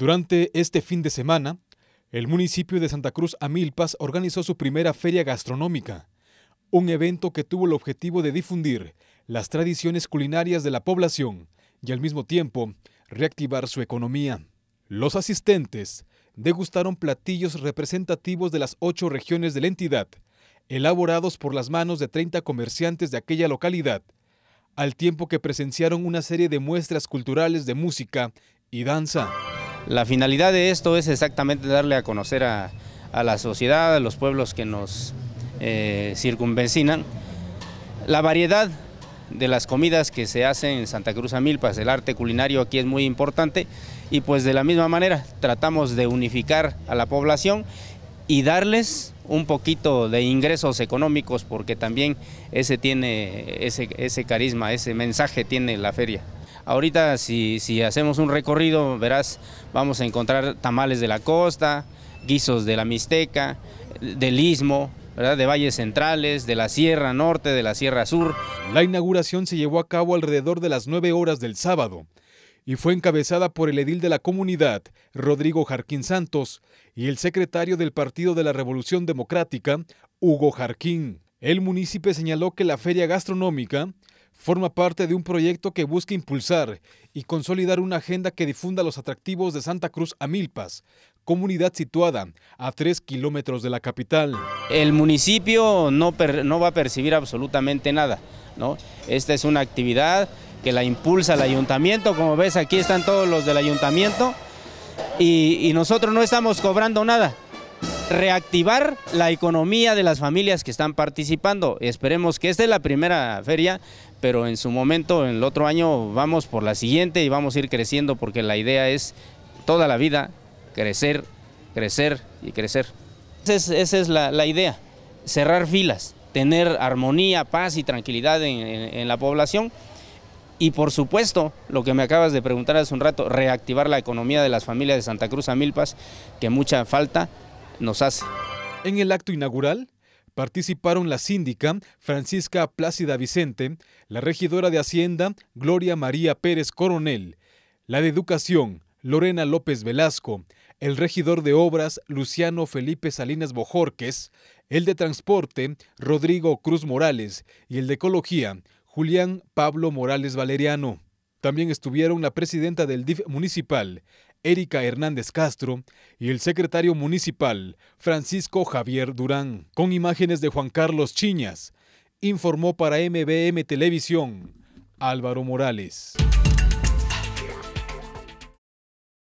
Durante este fin de semana, el municipio de Santa Cruz Amilpas organizó su primera feria gastronómica, un evento que tuvo el objetivo de difundir las tradiciones culinarias de la población y al mismo tiempo reactivar su economía. Los asistentes degustaron platillos representativos de las ocho regiones de la entidad, elaborados por las manos de 30 comerciantes de aquella localidad, al tiempo que presenciaron una serie de muestras culturales de música y danza. La finalidad de esto es exactamente darle a conocer a, la sociedad, a los pueblos que nos eh, circunvencinan, la variedad de las comidas que se hacen en Santa Cruz a Milpas. el arte culinario aquí es muy importante y pues de la misma manera tratamos de unificar a la población y darles un poquito de ingresos económicos porque también ese tiene ese carisma, ese mensaje tiene la feria. Ahorita si, si hacemos un recorrido, verás, vamos a encontrar tamales de la costa, guisos de la Mixteca, del Istmo, de valles centrales, de la Sierra Norte, de la Sierra Sur. La inauguración se llevó a cabo alrededor de las 9 horas del sábado y fue encabezada por el edil de la comunidad, Rodrigo Jarquín Santos, y el secretario del Partido de la Revolución Democrática, Hugo Jarquín. El municipio señaló que la feria gastronómica forma parte de un proyecto que busca impulsar y consolidar una agenda que difunda los atractivos de Santa Cruz a Milpas, comunidad situada a tres kilómetros de la capital. El municipio no, va a percibir absolutamente nada. Esta es una actividad que la impulsa el ayuntamiento, como ves aquí están todos los del ayuntamiento y nosotros no estamos cobrando nada reactivar la economía de las familias que están participando. Esperemos que esta es la primera feria, pero en su momento, en el otro año, vamos por la siguiente y vamos a ir creciendo porque la idea es toda la vida crecer, crecer y crecer. Esa es, la, idea, cerrar filas, tener armonía, paz y tranquilidad en, en la población. Y por supuesto, lo que me acabas de preguntar hace un rato, reactivar la economía de las familias de Santa Cruz a Milpas, que mucha falta, nos hace. En el acto inaugural participaron la síndica Francisca Plácida Vicente, la regidora de Hacienda Gloria María Pérez Coronel, la de Educación Lorena López Velasco, el regidor de Obras Luciano Felipe Salinas Bojorques, el de Transporte Rodrigo Cruz Morales y el de Ecología Julián Pablo Morales Valeriano. También estuvieron la presidenta del DIF municipal, Erika Hernández Castro, y el secretario municipal, Francisco Javier Durán, con imágenes de Juan Carlos Chiñas, informó para MBM Televisión Álvaro Morales.